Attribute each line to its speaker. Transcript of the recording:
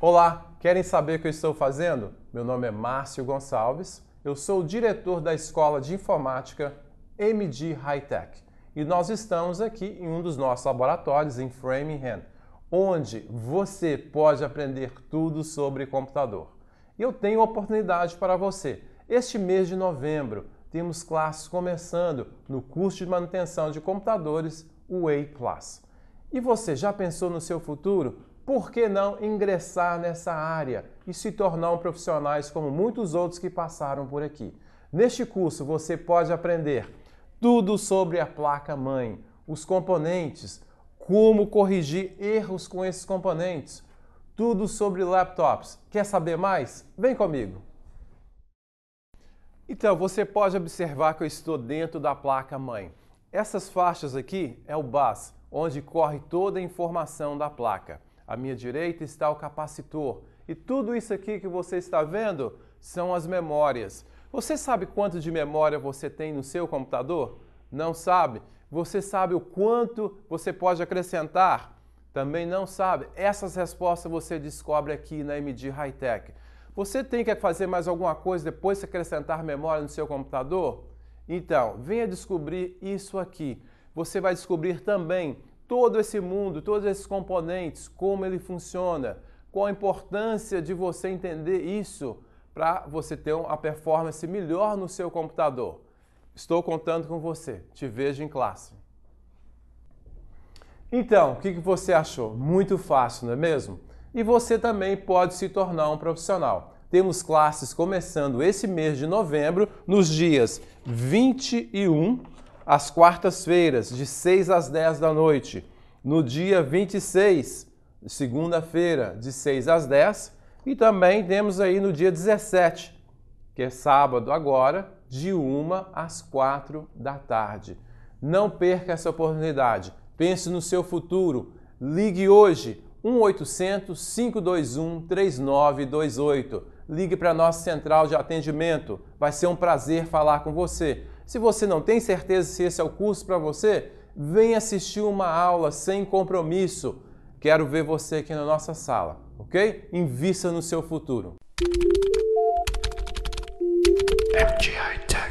Speaker 1: Olá, querem saber o que eu estou fazendo? Meu nome é Márcio Gonçalves, eu sou o diretor da Escola de Informática MG High Tech e nós estamos aqui em um dos nossos laboratórios em Framingham, onde você pode aprender tudo sobre computador. E eu tenho oportunidade para você. Este mês de novembro, temos classes começando no curso de manutenção de computadores, o A+ E você já pensou no seu futuro? Por que não ingressar nessa área e se tornar um profissionais como muitos outros que passaram por aqui? Neste curso você pode aprender tudo sobre a placa mãe, os componentes, como corrigir erros com esses componentes, tudo sobre laptops. Quer saber mais? Vem comigo! Então, você pode observar que eu estou dentro da placa mãe. Essas faixas aqui é o bus, onde corre toda a informação da placa. À minha direita está o capacitor. E tudo isso aqui que você está vendo são as memórias. Você sabe quanto de memória você tem no seu computador? Não sabe? Você sabe o quanto você pode acrescentar? Também não sabe? Essas respostas você descobre aqui na MD Hightech. Você tem que fazer mais alguma coisa depois de acrescentar memória no seu computador? Então, venha descobrir isso aqui. Você vai descobrir também todo esse mundo, todos esses componentes, como ele funciona, qual a importância de você entender isso para você ter uma performance melhor no seu computador. Estou contando com você. Te vejo em classe. Então, o que você achou? Muito fácil, não é mesmo? e você também pode se tornar um profissional. Temos classes começando esse mês de novembro, nos dias 21, às quartas-feiras, de 6 às 10 da noite. No dia 26, segunda-feira, de 6 às 10. E também temos aí no dia 17, que é sábado agora, de 1 às 4 da tarde. Não perca essa oportunidade. Pense no seu futuro. Ligue hoje 800 521 3928. Ligue para a nossa central de atendimento. Vai ser um prazer falar com você. Se você não tem certeza se esse é o curso para você, vem assistir uma aula sem compromisso. Quero ver você aqui na nossa sala, ok? Invista no seu futuro. FGI